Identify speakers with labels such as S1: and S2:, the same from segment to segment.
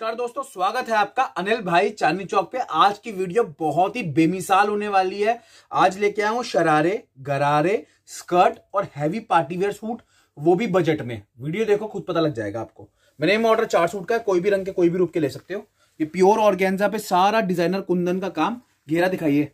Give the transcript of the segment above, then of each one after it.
S1: नमस्कार दोस्तों स्वागत है आपका अनिल भाई चांदनी चौक पे आज की वीडियो बहुत ही बेमिसाल होने वाली है आज लेके आया हूँ शरारे गरारे स्कर्ट और हैवी पार्टी वेयर सूट वो भी बजट में वीडियो देखो खुद पता लग जाएगा आपको मैंने ये ऑर्डर चार सूट का है कोई भी रंग के कोई भी रूप के ले सकते हो ये प्योर ऑर्गेन्जा पे सारा डिजाइनर कुंदन का काम घेरा दिखाइए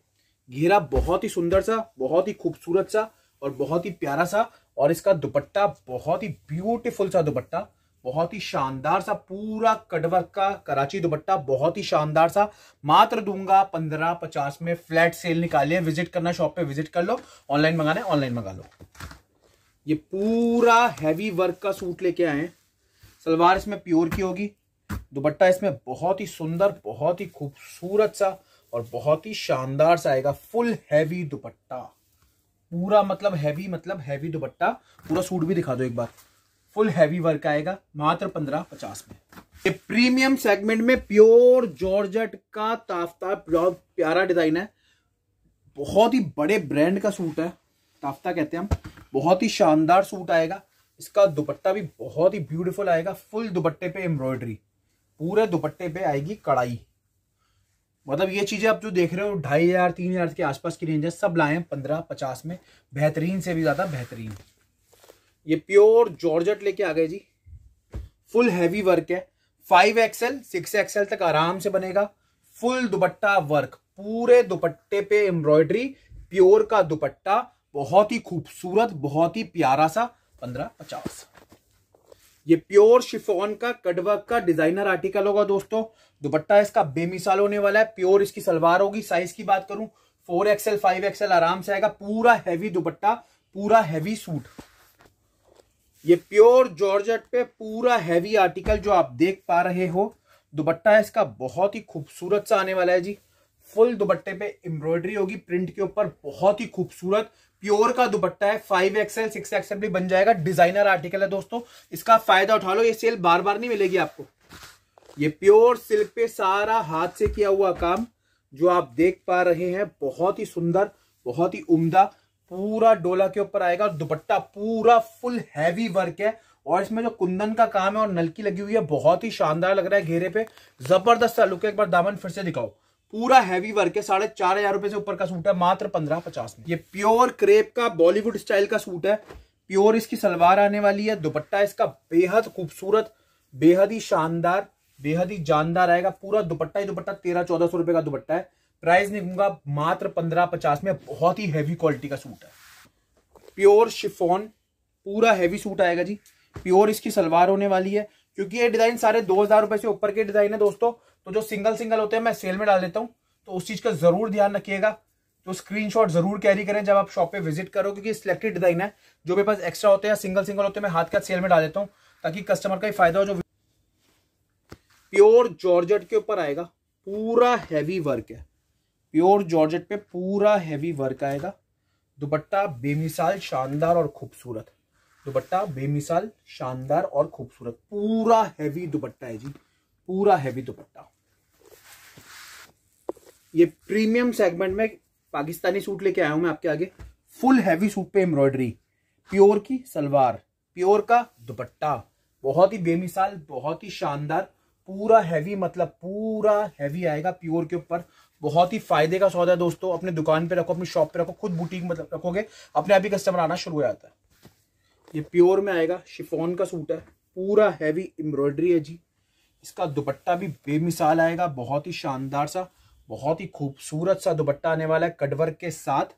S1: घेरा बहुत ही सुंदर सा बहुत ही खूबसूरत सा और बहुत ही प्यारा सा और इसका दुपट्टा बहुत ही ब्यूटीफुल सा दुपट्टा बहुत ही शानदार सा पूरा कटवर्क का कराची दुपट्टा बहुत ही शानदार सा मात्र दूंगा पंद्रह पचास में फ्लैट सेल निकालिए विजिट करना शॉप पे विजिट कर लो ऑनलाइन मंगाना है ऑनलाइन मंगा लो ये पूरा हैवी वर्क का सूट लेके आए हैं सलवार इसमें प्योर की होगी दुपट्टा इसमें बहुत ही सुंदर बहुत ही खूबसूरत सा और बहुत ही शानदार सा आएगा फुल हैवी दुपट्टा पूरा मतलब हैवी मतलब हैवी दुपट्टा पूरा सूट भी दिखा दो एक बार फुल हैवी वर्क आएगा मात्र पंद्रह पचास में ये प्रीमियम सेगमेंट में प्योर जॉर्जेट का ताफ्ता प्यारा डिजाइन है बहुत ही बड़े ब्रांड का सूट है ताफ्ता कहते हैं हम बहुत ही शानदार सूट आएगा इसका दुपट्टा भी बहुत ही ब्यूटीफुल आएगा फुल दुपट्टे पे एम्ब्रॉयडरी पूरे दुपट्टे पे आएगी कढ़ाई मतलब ये चीज़ें आप जो देख रहे हो ढाई हज़ार तीन हज़ार के आसपास की रेंज है सब लाए हैं पंद्रह पचास में बेहतरीन से भी ज़्यादा बेहतरीन ये प्योर जॉर्जट लेके आ गए जी फुल हैवी वर्क है फाइव एक्सएल सिक्स एक्सएल तक आराम से बनेगा फुल दुपट्टा वर्क पूरे दुपट्टे पे एम्ब्रॉयडरी प्योर का दुपट्टा बहुत ही खूबसूरत बहुत ही प्यारा सा पंद्रह पचास ये प्योर शिफोन का कटवर्क का डिजाइनर आर्टिकल होगा दोस्तों दुपट्टा इसका बेमिसाल होने वाला है प्योर इसकी सलवार होगी साइज की बात करूं फोर एक्सएल फाइव एक्सएल आराम से आएगा पूरा हैवी दुपट्टा पूरा हैवी सूट ये प्योर जॉर्जेट पे पूरा हैवी आर्टिकल जो आप देख पा रहे हो दुपट्टा है इसका बहुत ही खूबसूरत सा आने वाला है जी फुल दुबट्टे पे एम्ब्रॉयडरी होगी प्रिंट के ऊपर बहुत ही खूबसूरत प्योर का दुपट्टा है फाइव एक्सएल सिक्स एक्सएल भी बन जाएगा डिजाइनर आर्टिकल है दोस्तों इसका फायदा उठा लो ये सेल बार बार नहीं मिलेगी आपको ये प्योर सिल्क पे सारा हाथ से किया हुआ काम जो आप देख पा रहे हैं बहुत ही सुंदर बहुत ही उम्दा पूरा डोला के ऊपर आएगा और दुपट्टा पूरा फुल हैवी वर्क है और इसमें जो कुंदन का काम है और नलकी लगी हुई है बहुत ही शानदार लग रहा है घेरे पे जबरदस्त लुक है एक बार दामन फिर से दिखाओ पूरा हैवी वर्क है साढ़े चार हजार रुपए से ऊपर का सूट है मात्र पंद्रह पचास में ये प्योर क्रेप का बॉलीवुड स्टाइल का सूट है प्योर इसकी सलवार आने वाली है दुपट्टा इसका बेहद खूबसूरत बेहद ही शानदार बेहद ही जानदार आएगा पूरा दुपट्टा ही दुपट्टा तेरह चौदह सौ रुपए का दुपट्टा है प्राइस दूंगा मात्र पंद्रह पचास में बहुत ही हैवी क्वालिटी का सूट है प्योर शिफोन पूरा हैवी सूट आएगा जी प्योर इसकी सलवार होने वाली है क्योंकि ये डिजाइन सारे दो हजार रुपए से ऊपर के डिजाइन है दोस्तों तो जो सिंगल सिंगल होते हैं मैं सेल में डाल देता हूँ तो उस चीज का जरूर ध्यान रखिएगा तो स्क्रीन जरूर कैरी करें जब आप शॉप पे विजिट करो क्योंकि सिलेक्टेड डिजाइन है जो मेरे पास एक्स्ट्रा होते हैं सिंगल सिंगल होते हैं मैं हाथ का सेल में डाल देता हूँ ताकि कस्टमर का ही फायदा हो जो प्योर जॉर्जेट के ऊपर आएगा पूरा हैवी वर्क है प्योर जॉर्जेट पे पूरा हैवी वर्क आएगा दुपट्टा बेमिसाल शानदार और खूबसूरत दुपट्टा बेमिसाल शानदार और खूबसूरत पूरा हैवी दुपट्टा है जी पूरा हैवी दुपट्टा ये प्रीमियम सेगमेंट में पाकिस्तानी सूट लेके आया हूं मैं आपके आगे फुल हैवी सूट पे एम्ब्रॉयडरी प्योर की सलवार प्योर का दुपट्टा बहुत ही बेमिसाल बहुत ही शानदार पूरा हैवी मतलब पूरा हैवी आएगा प्योर के ऊपर बहुत ही फायदे का सौदा है दोस्तों अपने दुकान पे रखो अपनी शॉप पे रखो खुद बुटीक मतलब रखोगे अपने आप ही कस्टमर आना शुरू हो जाता है ये प्योर में आएगा शिफोन का सूट है पूरा हैवी एम्ब्रॉयडरी है जी इसका दुपट्टा भी बेमिसाल आएगा बहुत ही शानदार सा बहुत ही खूबसूरत सा दुपट्टा आने वाला है कटवर्क के साथ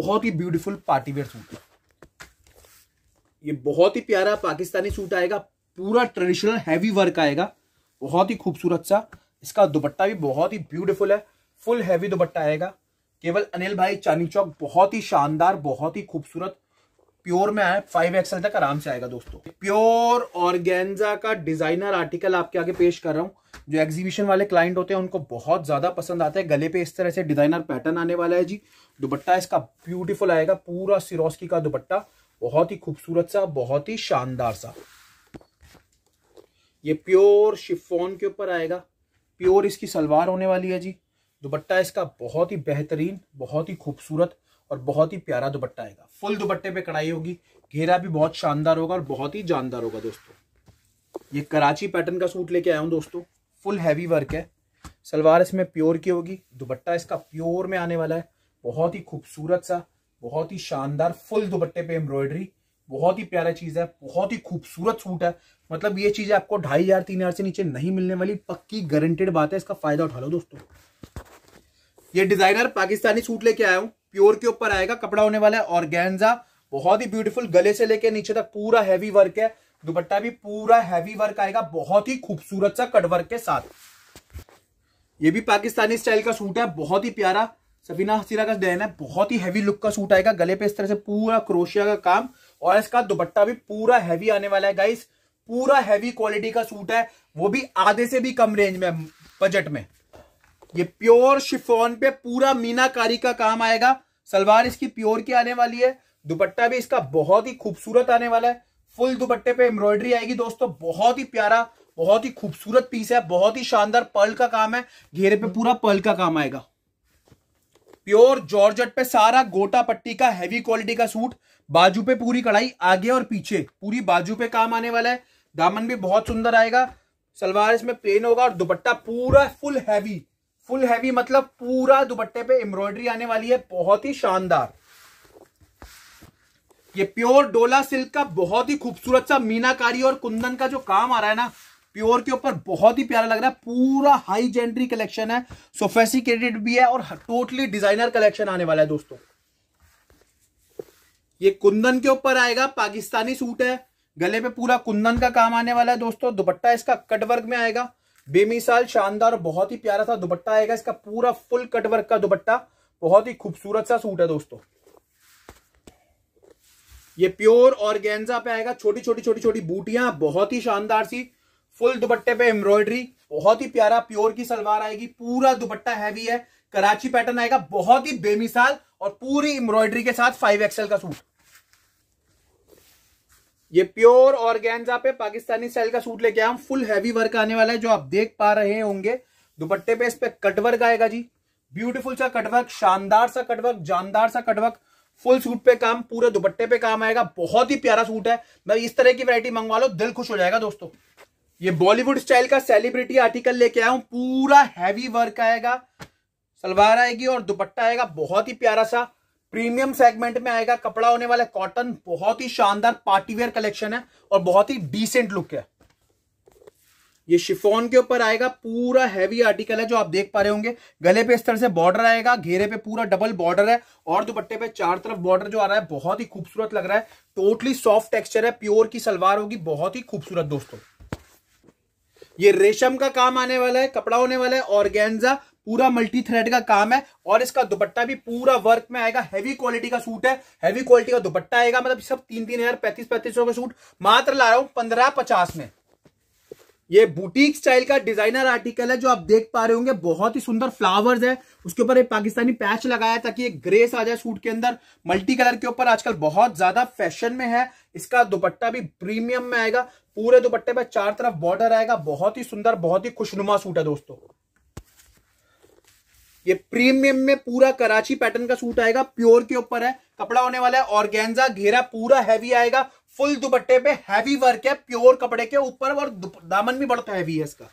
S1: बहुत ही ब्यूटीफुल पार्टीवेयर सूट ये बहुत ही प्यारा पाकिस्तानी सूट आएगा पूरा ट्रेडिशनल हैवी वर्क आएगा बहुत ही खूबसूरत सा इसका दुपट्टा भी बहुत ही ब्यूटीफुल है फुल हैवी दुपट्टा आएगा केवल अनिल भाई चांदी चौक बहुत ही शानदार बहुत ही खूबसूरत प्योर में आया फाइव एक्सएल तक आराम से आएगा दोस्तों प्योर ऑर्गेन्जा का डिजाइनर आर्टिकल आपके आगे पेश कर रहा हूँ जो एग्जीबिशन वाले क्लाइंट होते हैं उनको बहुत ज्यादा पसंद आता है गले पे इस तरह से डिजाइनर पैटर्न आने वाला है जी दुपट्टा इसका ब्यूटीफुल आएगा पूरा सिरोस्की का दुपट्टा बहुत ही खूबसूरत सा बहुत ही शानदार सा ये प्योर शिफोन के ऊपर आएगा प्योर इसकी सलवार होने वाली है जी दुपट्टा इसका बहुत ही बेहतरीन बहुत ही खूबसूरत और बहुत ही प्यारा दुपट्टा आएगा फुल दुपट्टे पे कढ़ाई होगी घेरा भी बहुत शानदार होगा और बहुत ही जानदार होगा दोस्तों ये कराची पैटर्न का सूट लेके आया हूँ दोस्तों फुल हैवी वर्क है सलवार इसमें प्योर की होगी दुपट्टा इसका प्योर में आने वाला है बहुत ही खूबसूरत सा बहुत ही शानदार फुल दुपट्टे पे एम्ब्रॉयडरी बहुत ही प्यारा चीज है बहुत ही खूबसूरत सूट है मतलब ये चीज आपको ढाई हजार तीन हजार से नीचे नहीं मिलने वाली पक्की गारंटेड बात है इसका फायदा उठा लो दोस्तों ये डिजाइनर पाकिस्तानी सूट लेके आया हूँ प्योर के ऊपर आएगा कपड़ा होने वाला है गैनजा बहुत ही ब्यूटीफुल गले से लेके नीचे तक पूरा हैवी वर्क है दुपट्टा भी पूरा हैवी वर्क आएगा बहुत ही खूबसूरत सा कटवर्क के साथ ये भी पाकिस्तानी स्टाइल का सूट है बहुत ही प्यारा सफीना हसीरा का डिजाइन है बहुत ही हैवी लुक का सूट आएगा गले पे इस तरह से पूरा क्रोशिया का काम और इसका दुपट्टा भी पूरा हैवी आने वाला है गाइस पूरा हैवी क्वालिटी का सूट है वो भी आधे से भी कम रेंज में बजट में ये प्योर शिफोन पे पूरा मीनाकारी का काम आएगा सलवार इसकी प्योर की आने वाली है दुपट्टा भी इसका बहुत ही खूबसूरत आने वाला है फुल दुपट्टे पे एम्ब्रॉयडरी आएगी दोस्तों बहुत ही प्यारा बहुत ही खूबसूरत पीस है बहुत ही शानदार पर्ल का काम है घेरे पे पूरा पर्ल का काम आएगा प्योर जॉर्जट पे सारा गोटा पट्टी का हैवी क्वालिटी का सूट बाजू पे पूरी कढ़ाई आगे और पीछे पूरी बाजू पे काम आने वाला है दामन भी बहुत सुंदर आएगा सलवार इसमें प्लेन होगा और दुपट्टा पूरा फुल हैवी फुल हैवी मतलब पूरा दुपट्टे पे एम्ब्रॉयडरी आने वाली है बहुत ही शानदार ये प्योर डोला सिल्क का बहुत ही खूबसूरत सा मीनाकारी और कुंदन का जो काम आ रहा है ना प्योर के ऊपर बहुत ही प्यारा लग रहा है पूरा हाई जेंड्री कलेक्शन है सोफेसिकेटेड भी है और टोटली डिजाइनर कलेक्शन आने वाला है दोस्तों ये कुंदन के ऊपर आएगा पाकिस्तानी सूट है गले पे पूरा कुंदन का काम आने वाला है दोस्तों दुपट्टा इसका कट में आएगा बेमिसाल शानदार बहुत ही प्यारा सा दुपट्टा आएगा इसका पूरा फुल कट वर्क का दुपट्टा बहुत ही खूबसूरत सा सूट है दोस्तों ये प्योर और गेंजा पे आएगा छोटी छोटी छोटी छोटी बूटियां बहुत ही शानदार सी फुल दुपट्टे पे एम्ब्रॉयडरी बहुत ही प्यारा प्योर की सलवार आएगी पूरा दुपट्टा हैवी है कराची पैटर्न आएगा बहुत ही बेमिसाल और पूरी एम्ब्रॉयडरी के साथ फाइव एक्सएल का सूट ये प्योर ऑर्गेन्जा पे पाकिस्तानी स्टाइल का सूट लेके आया हम फुल हैवी वर्क आने वाला है जो आप देख पा रहे होंगे दुपट्टे पे इस पे कटवर्क आएगा जी ब्यूटीफुल सा कटवर्क शानदार सा कटवर्क जानदार सा कटवर्क फुल सूट पे काम पूरे दुपट्टे पे काम आएगा बहुत ही प्यारा सूट है मैं इस तरह की वरायटी मंगवा लो दिल खुश हो जाएगा दोस्तों ये बॉलीवुड स्टाइल का सेलिब्रिटी आर्टिकल लेके आया हूं पूरा हैवी वर्क आएगा सलवार आएगी और दुपट्टा आएगा बहुत ही प्यारा सा प्रीमियम सेगमेंट में आएगा कपड़ा होने वाला कॉटन बहुत ही शानदार पार्टीवेयर कलेक्शन है और बहुत ही डिसेंट लुक है ये शिफोन के ऊपर आएगा पूरा हैवी आर्टिकल है जो आप देख पा रहे होंगे गले पे इस तरह से बॉर्डर आएगा घेरे पे पूरा डबल बॉर्डर है और दुपट्टे पे चार तरफ बॉर्डर जो आ रहा है बहुत ही खूबसूरत लग रहा है टोटली सॉफ्ट टेक्सचर है प्योर की सलवार होगी बहुत ही खूबसूरत दोस्तों ये रेशम का काम आने वाला है कपड़ा होने वाला है ऑर्गेन्जा पूरा मल्टी थ्रेड का काम है और इसका दुपट्टा भी पूरा वर्क में आएगा हैवी क्वालिटी का सूट है हैवी क्वालिटी का दुपट्टा आएगा मतलब सब तीन तीन हजार पैंतीस पैंतीस सौ का सूट मात्र ला रहा हूं पंद्रह पचास में ये बुटीक स्टाइल का डिजाइनर आर्टिकल है जो आप देख पा रहे होंगे बहुत ही सुंदर फ्लावर्स है उसके ऊपर एक पाकिस्तानी पैच लगाया ताकि एक ग्रेस आ जाए सूट के अंदर मल्टी कलर के ऊपर आजकल बहुत ज्यादा फैशन में है इसका दुपट्टा भी प्रीमियम में आएगा पूरे दुपट्टे पर चार तरफ बॉर्डर आएगा बहुत ही सुंदर बहुत ही खुशनुमा सूट है दोस्तों ये प्रीमियम में पूरा कराची पैटर्न का सूट आएगा प्योर के ऊपर है कपड़ा होने वाला है ऑर्गेन्जा घेरा पूरा हैवी आएगा फुल दुपट्टे पे हैवी वर्क है प्योर कपड़े के ऊपर और दामन भी बड़ा हैवी है इसका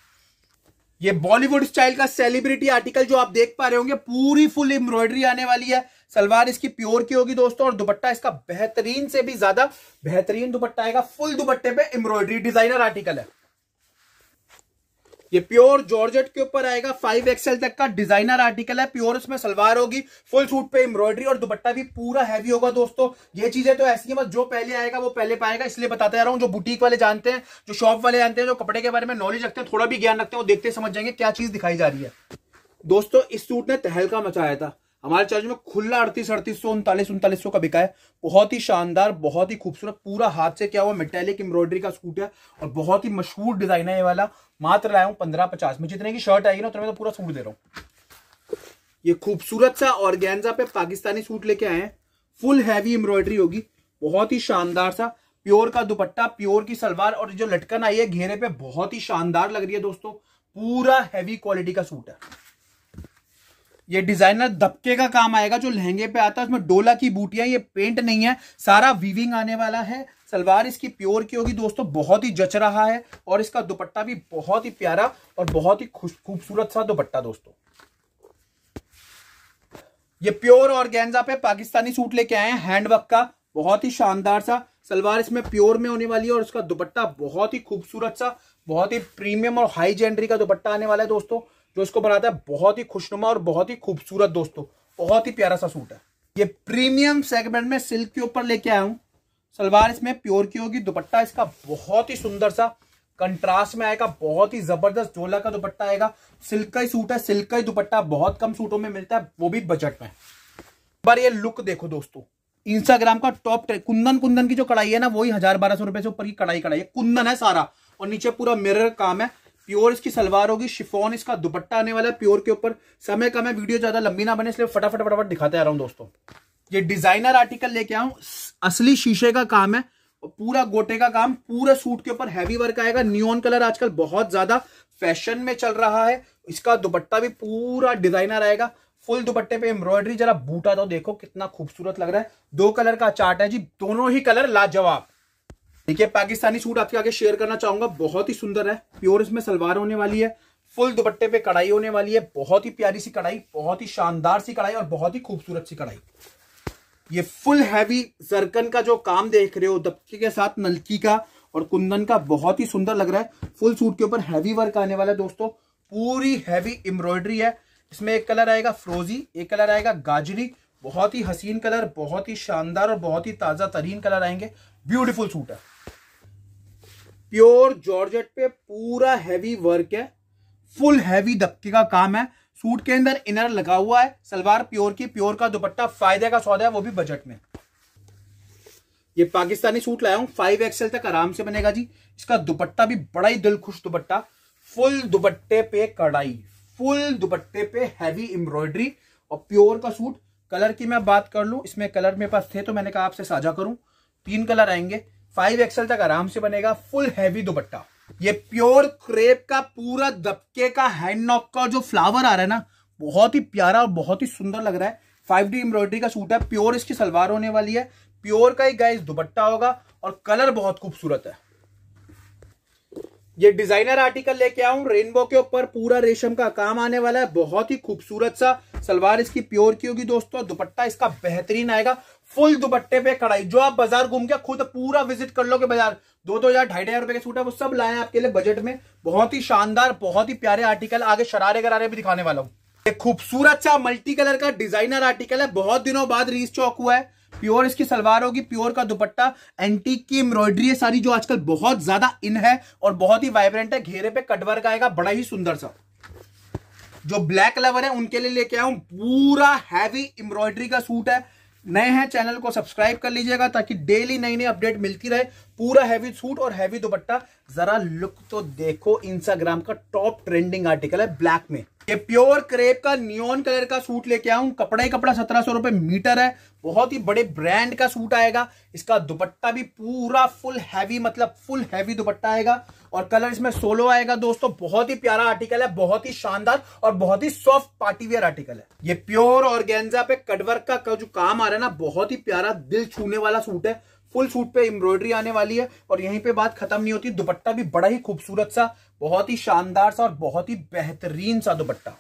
S1: ये बॉलीवुड स्टाइल का सेलिब्रिटी आर्टिकल जो आप देख पा रहे होंगे पूरी फुल एम्ब्रॉयडरी आने वाली है सलवार इसकी प्योर की होगी दोस्तों और दुपट्टा इसका बेहतरीन से भी ज्यादा बेहतरीन दुपट्टा आएगा फुल दुपट्टे पे एम्ब्रॉयडरी डिजाइनर आर्टिकल है ये प्योर जॉर्जेट के ऊपर आएगा फाइव एक्सएल तक का डिजाइनर आर्टिकल है प्योर इसमें सलवार होगी फुल सूट पे एम्ब्रॉयडरी और दुपट्टा भी पूरा हैवी होगा दोस्तों ये चीजें तो ऐसी है बस जो पहले आएगा वो पहले पाएगा इसलिए बताते जा रहा हूँ जो बुटीक वाले जानते हैं जो शॉप वाले जानते हैं जो कपड़े के बारे में नॉलेज रखते हैं थोड़ा भी ज्ञान रखते हैं वो देखते समझ जाएंगे क्या चीज दिखाई जा रही है दोस्तों इस सूट ने तहलका मचाया था हमारे चार्ज में खुला अड़तीस अड़तीस सौ उनतालीस उनतालीस सौ का बिका है बहुत ही शानदार बहुत ही खूबसूरत पूरा हाथ से क्या हुआ मेटेलिक एम्ब्रॉयडरी का सूट है और बहुत ही मशहूर डिजाइन है ये वाला मात्र लाया हूँ पंद्रह पचास में जितने की शर्ट आएगी ना उतने में तो पूरा सूट दे रहा हूँ ये खूबसूरत सा और पे पाकिस्तानी सूट लेके आए हैं फुल हैवी एम्ब्रॉयडरी होगी बहुत ही शानदार सा प्योर का दुपट्टा प्योर की सलवार और जो लटकन आई है घेरे पे बहुत ही शानदार लग रही है दोस्तों पूरा हैवी क्वालिटी का सूट है ये डिजाइनर दबके का काम आएगा जो लहंगे पे आता है उसमें डोला की बूटियां ये पेंट नहीं है सारा वीविंग आने वाला है सलवार इसकी प्योर की होगी दोस्तों बहुत ही जच रहा है और इसका दुपट्टा भी बहुत ही प्यारा और बहुत ही खूबसूरत सा दुपट्टा दोस्तों ये प्योर और गेंजा पे पाकिस्तानी सूट लेके आए हैं हैंडवर्क का बहुत ही शानदार सा सलवार इसमें प्योर में होने वाली है और उसका दुपट्टा बहुत ही खूबसूरत सा बहुत ही प्रीमियम और हाई जेंडरी का दुपट्टा आने वाला है दोस्तों जो इसको बनाता है बहुत ही खुशनुमा और बहुत ही खूबसूरत दोस्तों बहुत ही प्यारा सा सूट है ये प्रीमियम सेगमेंट में सिल्क के ऊपर लेके आया हूँ सलवार इसमें प्योर की होगी दुपट्टा इसका बहुत ही सुंदर सा कंट्रास्ट में आएगा बहुत ही जबरदस्त झोला का दुपट्टा आएगा सिल्क का ही सूट है सिल्क का ही दुपट्टा बहुत कम सूटों में मिलता है वो भी बजट में बार ये लुक देखो दोस्तों इंस्टाग्राम का टॉप ट्रेंड कुंदन कुंदन की जो कढ़ाई है ना वही हजार बारह सौ रुपए से ऊपर की कढ़ाई कढ़ाई है कुंदन है सारा और नीचे पूरा मिरर काम है प्योर इसकी सलवार होगी शिफोन इसका दुपट्टा आने वाला है प्योर के ऊपर समय कम है वीडियो ज्यादा लंबी ना बने इसलिए फटाफट फटाफट दिखाते आ रहा हूँ दोस्तों ये डिजाइनर आर्टिकल लेके आऊ असली शीशे का काम है पूरा गोटे का काम पूरे सूट के ऊपर हैवी वर्क आएगा न्यून कलर आजकल बहुत ज्यादा फैशन में चल रहा है इसका दुपट्टा भी पूरा डिजाइनर आएगा फुल दुपट्टे पे एम्ब्रॉयडरी जरा बूटा तो देखो कितना खूबसूरत लग रहा है दो कलर का चार्ट है जी दोनों ही कलर लाजवाब देखिए पाकिस्तानी सूट आपके आगे शेयर करना चाहूंगा बहुत ही सुंदर है प्योर इसमें सलवार होने वाली है फुल दुपट्टे पे कढ़ाई होने वाली है बहुत ही प्यारी सी कढ़ाई बहुत ही शानदार सी कढ़ाई और बहुत ही खूबसूरत सी कढ़ाई ये फुल हैवी जरकन का जो काम देख रहे हो दबके के साथ नलकी का और कुंदन का बहुत ही सुंदर लग रहा है फुल सूट के ऊपर हैवी वर्क आने वाला है दोस्तों पूरी हैवी एम्ब्रॉयडरी है इसमें एक कलर आएगा फ्रोजी एक कलर आएगा गाजरी बहुत ही हसीन कलर बहुत ही शानदार और बहुत ही ताज़ा तरीन कलर आएंगे ब्यूटीफुल सूट है प्योर जॉर्जेट पे पूरा हैवी वर्क है फुल हैवी दबके का काम है सूट के अंदर इनर लगा हुआ है सलवार प्योर की प्योर का दुपट्टा फायदे का सौदा है वो भी बजट में ये पाकिस्तानी सूट लाया हूं फाइव एक्सएल तक आराम से बनेगा जी इसका दुपट्टा भी बड़ा ही दिलखुश दुपट्टा फुल दुपट्टे पे कढ़ाई फुल दुपट्टे पे हैवी एम्ब्रॉयडरी और प्योर का सूट कलर की मैं बात कर लू इसमें कलर मेरे पास थे तो मैंने कहा आपसे साझा करूं तीन कलर आएंगे फाइव एक्सएल तक आराम से बनेगा फुल हैवी दुपट्टा ये प्योर क्रेप का पूरा दबके का हैंड नॉक का जो फ्लावर आ रहा है ना बहुत ही प्यारा और बहुत ही सुंदर लग रहा है फाइव डी एम्ब्रॉयडरी का सूट है प्योर इसकी सलवार होने वाली है प्योर का ही गाइस दुपट्टा होगा और कलर बहुत खूबसूरत है ये डिजाइनर आर्टिकल लेके आऊ रेनबो के ऊपर पूरा रेशम का काम आने वाला है बहुत ही खूबसूरत सा सलवार इसकी प्योर की होगी दोस्तों दुपट्टा इसका बेहतरीन आएगा फुल दुपट्टे पे कढ़ाई जो आप बाजार घूम के खुद पूरा विजिट कर लोगे बाजार दो दो हजार ढाई ढाई रुपए के सूट है वो सब लाए आपके लिए बजट में बहुत ही शानदार बहुत ही प्यारे आर्टिकल आगे शरारे गरारे भी दिखाने वाला हूँ एक खूबसूरत सा मल्टी कलर का डिजाइनर आर्टिकल है बहुत दिनों बाद रीस चौक हुआ है प्योर इसकी सलवार होगी प्योर का दुपट्टा एंटीक की एम्ब्रॉयडरी है सारी जो आजकल बहुत ज्यादा इन है और बहुत ही वाइब्रेंट है घेरे पे कटवर्क आएगा बड़ा ही सुंदर सा जो ब्लैक लवर है उनके लिए लेके आया हूं पूरा हैवी एम्ब्रॉयडरी का सूट है नए हैं चैनल को सब्सक्राइब कर लीजिएगा ताकि डेली नई नई अपडेट मिलती रहे पूरा हैवी सूट और हैवी दुपट्टा जरा लुक तो देखो इंस्टाग्राम का टॉप ट्रेंडिंग आर्टिकल है ब्लैक में ये प्योर क्रेप का नियॉन कलर का सूट लेके आऊ कपड़ा ही कपड़ा सत्रह सौ रुपए मीटर है बहुत ही बड़े ब्रांड का सूट आएगा इसका दुपट्टा भी पूरा फुल हैवी मतलब फुल हैवी दुपट्टा आएगा और कलर इसमें सोलो आएगा दोस्तों बहुत ही प्यारा आर्टिकल है बहुत ही शानदार और बहुत ही सॉफ्ट पार्टीवेयर आर्टिकल है ये प्योर और पे कटवर्क का जो काम आ रहा है ना बहुत ही प्यारा दिल छूने वाला सूट है फुल सूट पे एम्ब्रॉयडरी आने वाली है और यहीं पे बात खत्म नहीं होती दुपट्टा भी बड़ा ही खूबसूरत सा बहुत ही शानदार सा और बहुत ही बेहतरीन सा दुपट्टा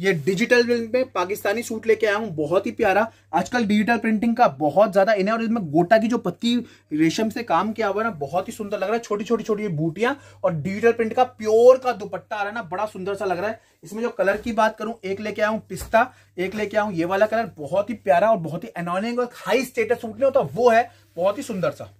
S1: ये डिजिटल प्रिंट में पाकिस्तानी सूट लेके आया हूँ बहुत ही प्यारा आजकल डिजिटल प्रिंटिंग का बहुत ज्यादा इन्हें और इसमें गोटा की जो पत्ती रेशम से काम किया हुआ है ना बहुत ही सुंदर लग रहा है छोटी छोटी छोटी बूटियां और डिजिटल प्रिंट का प्योर का दुपट्टा आ रहा है ना बड़ा सुंदर सा लग रहा है इसमें जो कलर की बात करूं एक लेके आया हूँ पिस्ता एक लेके आया हूँ ये वाला कलर बहुत ही प्यारा और बहुत ही एनॉनिंग और हाई स्टेटस सूट नहीं होता वो है बहुत ही सुंदर सा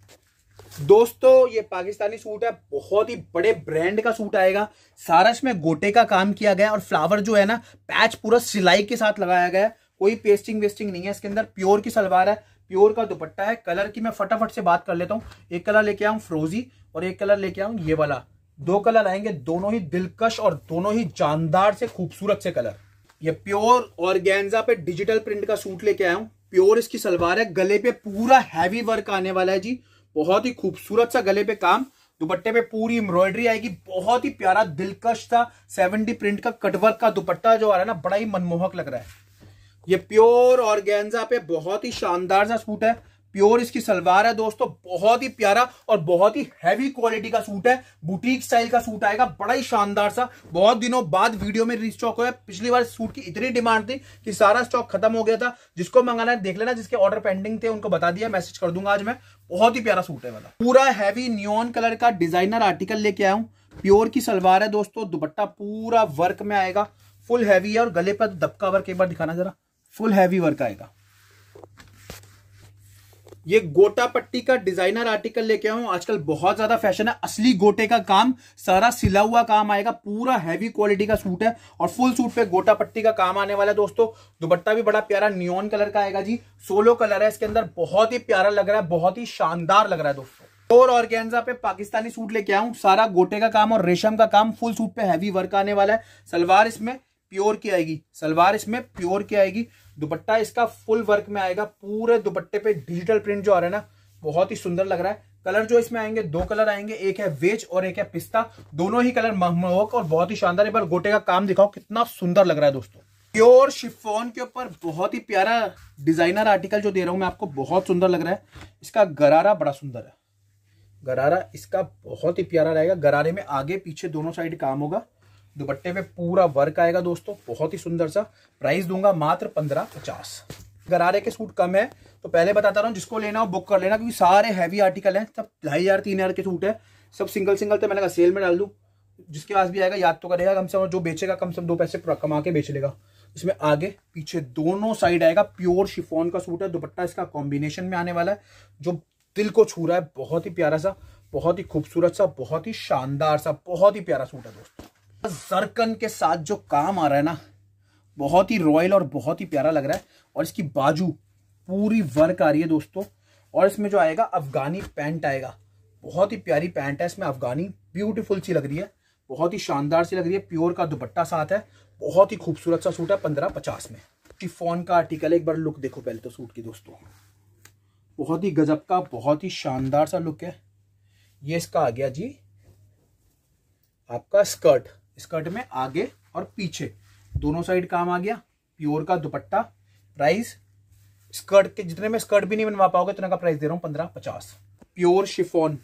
S1: दोस्तों ये पाकिस्तानी सूट है बहुत ही बड़े ब्रांड का सूट आएगा सारा इसमें गोटे का काम किया गया और फ्लावर जो है ना पैच पूरा सिलाई के साथ लगाया गया है कोई पेस्टिंग वेस्टिंग नहीं है इसके अंदर प्योर की सलवार है प्योर का दुपट्टा है कलर की मैं फटाफट से बात कर लेता हूँ एक कलर लेके आऊँ फ्रोजी और एक कलर लेके आऊँ ये वाला दो कलर आएंगे दोनों ही दिलकश और दोनों ही जानदार से खूबसूरत से कलर ये प्योर और पे डिजिटल प्रिंट का सूट लेके आया हूँ प्योर इसकी सलवार है गले पे पूरा हैवी वर्क आने वाला है जी बहुत ही खूबसूरत सा गले पे काम दुपट्टे पे पूरी एम्ब्रॉयडरी आएगी बहुत ही प्यारा दिलकश था सेवेंटी प्रिंट का कटवर्क का दुपट्टा जो आ रहा है ना बड़ा ही मनमोहक लग रहा है ये प्योर ऑर्गेन्जा पे बहुत ही शानदार सा सूट है प्योर इसकी सलवार है दोस्तों बहुत ही प्यारा और बहुत ही हैवी क्वालिटी का सूट है बुटीक स्टाइल का सूट आएगा बड़ा ही शानदार सा बहुत दिनों बाद वीडियो में रिस्टॉक हुआ पिछली बार सूट की इतनी डिमांड थी कि सारा स्टॉक खत्म हो गया था जिसको मंगाना है देख लेना जिसके ऑर्डर पेंडिंग थे उनको बता दिया मैसेज कर दूंगा आज मैं बहुत ही प्यारा सूट है वाला पूरा हैवी न्योन कलर का डिजाइनर आर्टिकल लेके आया हूँ प्योर की सलवार है दोस्तों दुपट्टा पूरा वर्क में आएगा फुल हैवी है और गले पर दबका वर्क एक बार दिखाना जरा फुल हैवी वर्क आएगा ये गोटा पट्टी का डिजाइनर आर्टिकल लेके हूं आजकल बहुत ज्यादा फैशन है असली गोटे का काम सारा सिला हुआ काम आएगा पूरा हैवी क्वालिटी का सूट है और फुल सूट पे गोटा पट्टी का काम आने वाला है दोस्तों दुपट्टा भी बड़ा प्यारा नियोन कलर का आएगा जी सोलो कलर है इसके अंदर बहुत ही प्यारा लग रहा है बहुत ही शानदार लग रहा है दोस्तों और ऑर्गेन्जा पे पाकिस्तानी सूट लेके आऊं सारा गोटे का काम और रेशम का काम फुल सूट पे हैवी वर्क आने वाला है सलवार इसमें प्योर की आएगी सलवार इसमें प्योर की आएगी दुपट्टा इसका फुल वर्क में आएगा पूरे दुपट्टे पे डिजिटल प्रिंट जो आ रहा है ना बहुत ही सुंदर लग रहा है कलर जो इसमें आएंगे दो कलर आएंगे एक है वेज और एक है पिस्ता दोनों ही कलर महमोक और बहुत ही शानदार है पर गोटे का काम दिखाओ कितना सुंदर लग रहा है दोस्तों प्योर शिफोन के ऊपर बहुत ही प्यारा डिजाइनर आर्टिकल जो दे रहा हूं मैं आपको बहुत सुंदर लग रहा है इसका गरारा बड़ा सुंदर है गरारा इसका बहुत ही प्यारा रहेगा गरारे में आगे पीछे दोनों साइड काम होगा दुपट्टे पे पूरा वर्क आएगा दोस्तों बहुत ही सुंदर सा प्राइस दूंगा मात्र पंद्रह पचास गरारे के सूट कम है तो पहले बताता रहा हूँ जिसको लेना हो बुक कर लेना क्योंकि सारे हैवी आर्टिकल हैं सब ढाई हजार तीन हजार के सूट है सब सिंगल सिंगल तो मैंने कहा सेल में डाल दूँ जिसके पास भी आएगा याद तो करेगा कम से कम जो बेचेगा कम से कम दो पैसे कमा के बेच लेगा इसमें आगे पीछे दोनों साइड आएगा प्योर शिफोन का सूट है दुपट्टा इसका कॉम्बिनेशन में आने वाला है जो दिल को छू रहा है बहुत ही प्यारा सा बहुत ही खूबसूरत सा बहुत ही शानदार सा बहुत ही प्यारा सूट है दोस्तों जरकन के साथ जो काम आ रहा है ना बहुत ही रॉयल और बहुत ही प्यारा लग रहा है और इसकी बाजू पूरी वर्क आ रही है दोस्तों और इसमें जो आएगा अफगानी पैंट आएगा बहुत ही प्यारी पैंट है इसमें अफगानी ब्यूटीफुल सी लग रही है बहुत ही शानदार सी लग रही है प्योर का दुपट्टा साथ है बहुत ही खूबसूरत सा सूट है पंद्रह पचास में टिफोन का आर्टिकल एक बार लुक देखो पहले तो सूट की दोस्तों बहुत ही गजब का बहुत ही शानदार सा लुक है ये इसका आ गया जी आपका स्कर्ट स्कर्ट में आगे और पीछे दोनों साइड काम आ गया प्योर का दुपट्टा प्राइस स्कर्ट के जितने में स्कर्ट भी नहीं बनवा पाओगे इतना का प्राइस दे रहा हूं पंद्रह पचास प्योर शिफोन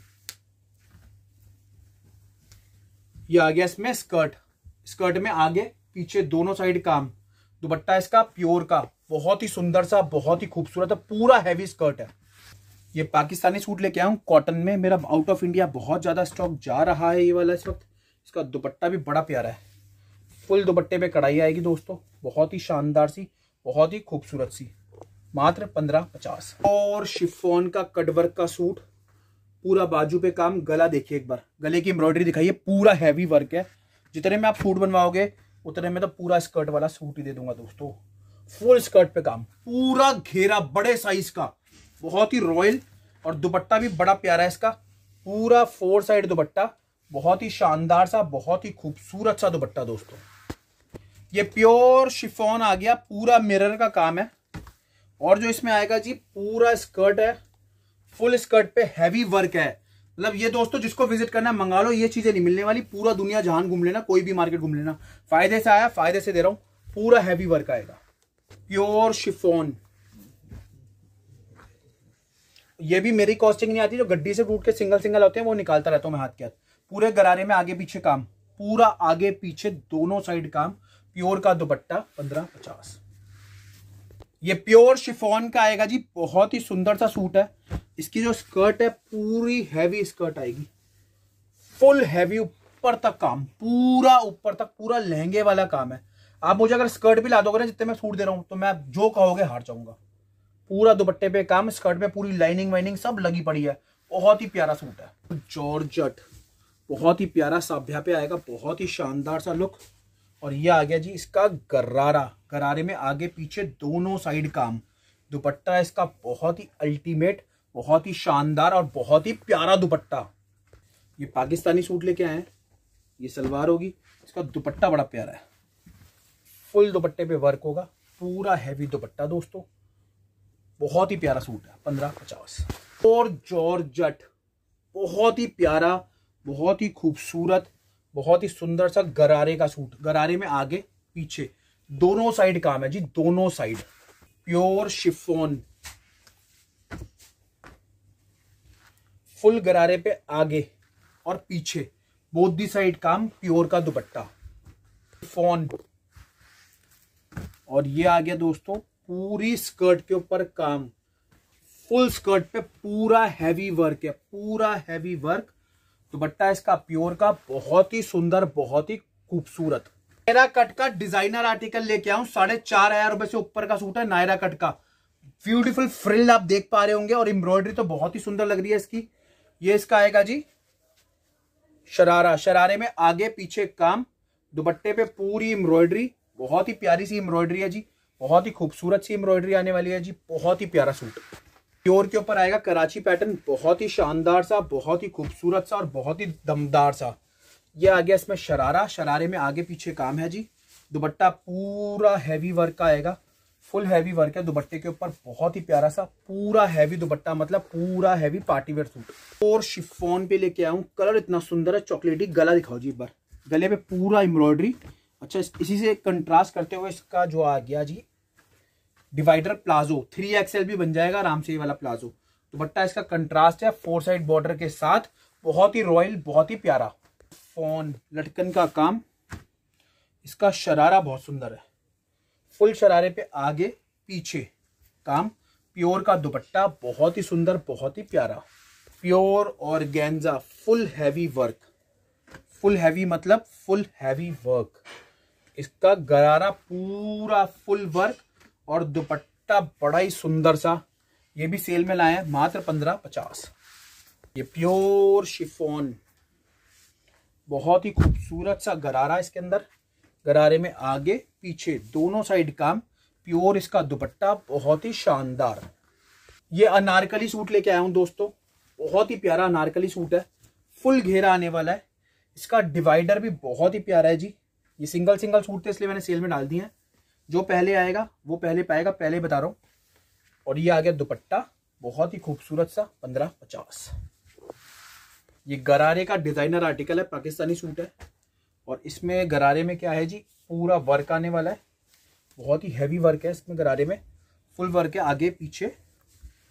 S1: ये आ गया इसमें स्कर्ट स्कर्ट में आगे पीछे दोनों साइड काम दुपट्टा इसका प्योर का बहुत ही सुंदर सा बहुत ही खूबसूरत है पूरा हैवी स्कर्ट है ये पाकिस्तानी सूट लेके आया हूँ कॉटन में मेरा आउट ऑफ इंडिया बहुत ज़्यादा स्टॉक जा रहा है ये वाला इस वक्त इसका दुपट्टा भी बड़ा प्यारा है फुल दुपट्टे पे कढ़ाई आएगी दोस्तों बहुत ही शानदार सी बहुत ही खूबसूरत सी मात्र पंद्रह पचास और शिफोन का कटवर्क का सूट पूरा बाजू पे काम गला देखिए एक बार गले की एम्ब्रॉयडरी दिखाइए पूरा हैवी वर्क है जितने में आप सूट बनवाओगे उतने में तो पूरा स्कर्ट वाला सूट ही दे दूंगा दोस्तों फुल स्कर्ट पे काम पूरा घेरा बड़े साइज का बहुत ही रॉयल और दुपट्टा भी बड़ा प्यारा है इसका पूरा फोर साइड दुपट्टा बहुत ही शानदार सा बहुत ही खूबसूरत सा दुपट्टा दोस्तों ये प्योर शिफोन आ गया पूरा मिरर का काम है और जो इसमें आएगा जी पूरा स्कर्ट है फुल स्कर्ट पे हैवी वर्क है मतलब ये दोस्तों जिसको विजिट करना है मंगा लो ये चीजें नहीं मिलने वाली पूरा दुनिया जहान घूम लेना कोई भी मार्केट घूम लेना फायदे से आया फायदे से दे रहा हूं पूरा हैवी वर्क आएगा प्योर शिफोन ये भी मेरी कॉस्टिंग नहीं आती जो गड्डी से टूट के सिंगल सिंगल होते हैं वो निकालता रहता हूं मैं हाथ के हाथ पूरे गरारे में आगे पीछे काम पूरा आगे पीछे दोनों साइड काम प्योर का दुपट्टा पंद्रह पचास ये प्योर शिफोन का आएगा जी बहुत ही सुंदर सा सूट है इसकी जो स्कर्ट है पूरी हैवी स्कर्ट आएगी फुल हैवी ऊपर तक काम पूरा ऊपर तक पूरा लहंगे वाला काम है आप मुझे अगर स्कर्ट भी ला दोगे ना जितने मैं सूट दे रहा हूं तो मैं जो कहोगे हार जाऊंगा पूरा दुपट्टे पे काम स्कर्ट पे पूरी लाइनिंग वाइनिंग सब लगी पड़ी है बहुत ही प्यारा सूट है जॉर्जट बहुत ही प्यारा साभ्या पे आएगा बहुत ही शानदार सा लुक और ये आ गया जी इसका गरारा गरारे में आगे पीछे दोनों साइड काम दुपट्टा इसका बहुत ही अल्टीमेट बहुत ही शानदार और बहुत ही प्यारा दुपट्टा ये पाकिस्तानी सूट लेके आए हैं ये सलवार होगी इसका दुपट्टा बड़ा प्यारा है फुल दुपट्टे पे वर्क होगा पूरा हैवी दुपट्टा दोस्तों बहुत ही प्यारा सूट है पंद्रह पचास और जॉर्जट बहुत ही प्यारा बहुत ही खूबसूरत बहुत ही सुंदर सा गरारे का सूट गरारे में आगे पीछे दोनों साइड काम है जी दोनों साइड प्योर शिफोन फुल गरारे पे आगे और पीछे बोधी दी साइड काम प्योर का दुपट्टा फोन और ये आ गया दोस्तों पूरी स्कर्ट के ऊपर काम फुल स्कर्ट पे पूरा हैवी वर्क है पूरा हैवी वर्क दुपट्टा इसका प्योर का बहुत ही सुंदर बहुत ही खूबसूरत नायरा कट का डिजाइनर आर्टिकल लेके आऊ साढ़े चार हजार रुपए से ऊपर का सूट है नायरा कट का ब्यूटीफुल फ्रिल आप देख पा रहे होंगे और एम्ब्रॉयडरी तो बहुत ही सुंदर लग रही है इसकी ये इसका आएगा जी शरारा शरारे में आगे पीछे काम दुपट्टे पे पूरी एम्ब्रॉयडरी बहुत ही प्यारी सी एम्ब्रॉयडरी है जी बहुत ही खूबसूरत सी एम्ब्रॉयडरी आने वाली है जी बहुत ही प्यारा सूट प्योर के ऊपर आएगा कराची पैटर्न बहुत ही शानदार सा बहुत ही खूबसूरत सा और बहुत ही दमदार सा ये आ गया इसमें शरारा शरारे में आगे पीछे काम है जी दुपट्टा पूरा हैवी वर्क का आएगा फुल हैवी वर्क है दुपट्टे के ऊपर बहुत ही प्यारा सा पूरा हैवी दुपट्टा मतलब पूरा हैवी पार्टी वेयर सूट और शिफोन पे लेके हूँ कलर इतना सुंदर है चॉकलेटी गला दिखाओ जी एक बार गले पे पूरा एम्ब्रॉयडरी अच्छा इसी से कंट्रास्ट करते हुए इसका जो आ गया जी डिवाइडर प्लाजो थ्री एक्सएल भी बन जाएगा आराम से ये वाला प्लाजो दुपट्टा बट्टा इसका कंट्रास्ट है फोर साइड बॉर्डर के साथ बहुत ही रॉयल बहुत ही प्यारा फोन लटकन का काम इसका शरारा बहुत सुंदर है फुल शरारे पे आगे पीछे काम प्योर का दुपट्टा बहुत ही सुंदर बहुत ही प्यारा प्योर और गेंजा full heavy work full heavy मतलब फुल हैवी वर्क इसका गरारा पूरा फुल वर्क और दुपट्टा बड़ा ही सुंदर सा ये भी सेल में लाए मात्र पंद्रह पचास ये प्योर शिफोन बहुत ही खूबसूरत सा गरारा इसके अंदर गरारे में आगे पीछे दोनों साइड काम प्योर इसका दुपट्टा बहुत ही शानदार ये अनारकली सूट लेके आया हूं दोस्तों बहुत ही प्यारा अनारकली सूट है फुल घेरा आने वाला है इसका डिवाइडर भी बहुत ही प्यारा है जी ये सिंगल सिंगल सूट थे इसलिए मैंने सेल में डाल दिए हैं जो पहले आएगा वो पहले पाएगा पहले बता रहा हूँ और ये आ गया दुपट्टा बहुत ही खूबसूरत सा पंद्रह पचास ये गरारे का डिजाइनर आर्टिकल है पाकिस्तानी सूट है और इसमें गरारे में क्या है जी पूरा वर्क आने वाला है बहुत ही हैवी वर्क है इसमें गरारे में फुल वर्क है आगे पीछे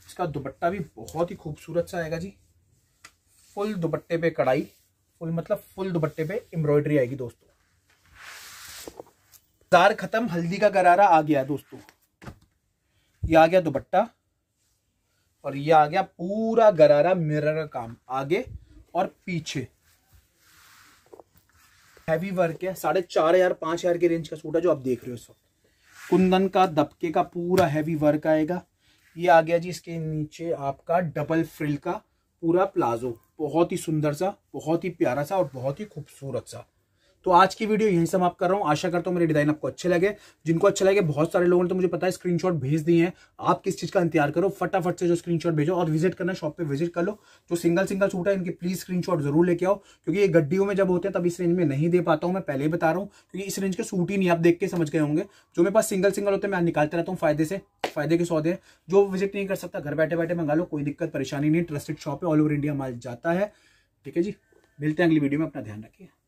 S1: इसका दुपट्टा भी बहुत ही खूबसूरत सा आएगा जी फुल दुपट्टे पे कढ़ाई फुल मतलब फुल दुपट्टे पे एम्ब्रॉयडरी आएगी दोस्तों दार खत्म हल्दी का गरारा आ गया दोस्तों ये आ गया दुपट्टा और ये आ गया पूरा गरारा मिरर का काम आगे और पीछे हैवी वर्क है साढ़े चार हजार पांच हजार के रेंज का सूट है जो आप देख रहे हो इस वक्त कुंदन का दबके का पूरा हैवी वर्क आएगा ये आ गया जी इसके नीचे आपका डबल फ्रिल का पूरा प्लाजो बहुत ही सुंदर सा बहुत ही प्यारा सा और बहुत ही खूबसूरत सा तो आज की वीडियो यही समाप्त कर रहा हूँ आशा करता हूँ मेरे डिजाइन आपको अच्छे लगे जिनको अच्छे लगे बहुत सारे लोगों ने तो मुझे पता है स्क्रीनशॉट भेज दिए हैं आप किस चीज का इंतजार करो फटाफट से जो स्क्रीनशॉट भेजो और विजिट करना शॉप पे विजिट कर लो जो सिंगल सिंगल सूट है इनकी प्लीज स्क्रीनशॉट जरूर लेके आओ क्योंकि ये गड्डियों में जब होते हैं तब इस रेंज में नहीं दे पाता हूँ मैं पहले ही बता रहा हूँ क्योंकि इस रेंज के सूट ही नहीं आप देख के समझ गए होंगे जो मेरे पास सिंगल सिंगल होते हैं मैं निकालते रहता हूँ फायदे से फायदे के सौदे जो विजिट नहीं कर सकता घर बैठे बैठे मंगा लो कोई दिक्कत परेशानी नहीं ट्रस्टेड शॉप है ऑल ओवर इंडिया माल जाता है ठीक है जी मिलते हैं अगली वीडियो में अपना ध्यान रखिए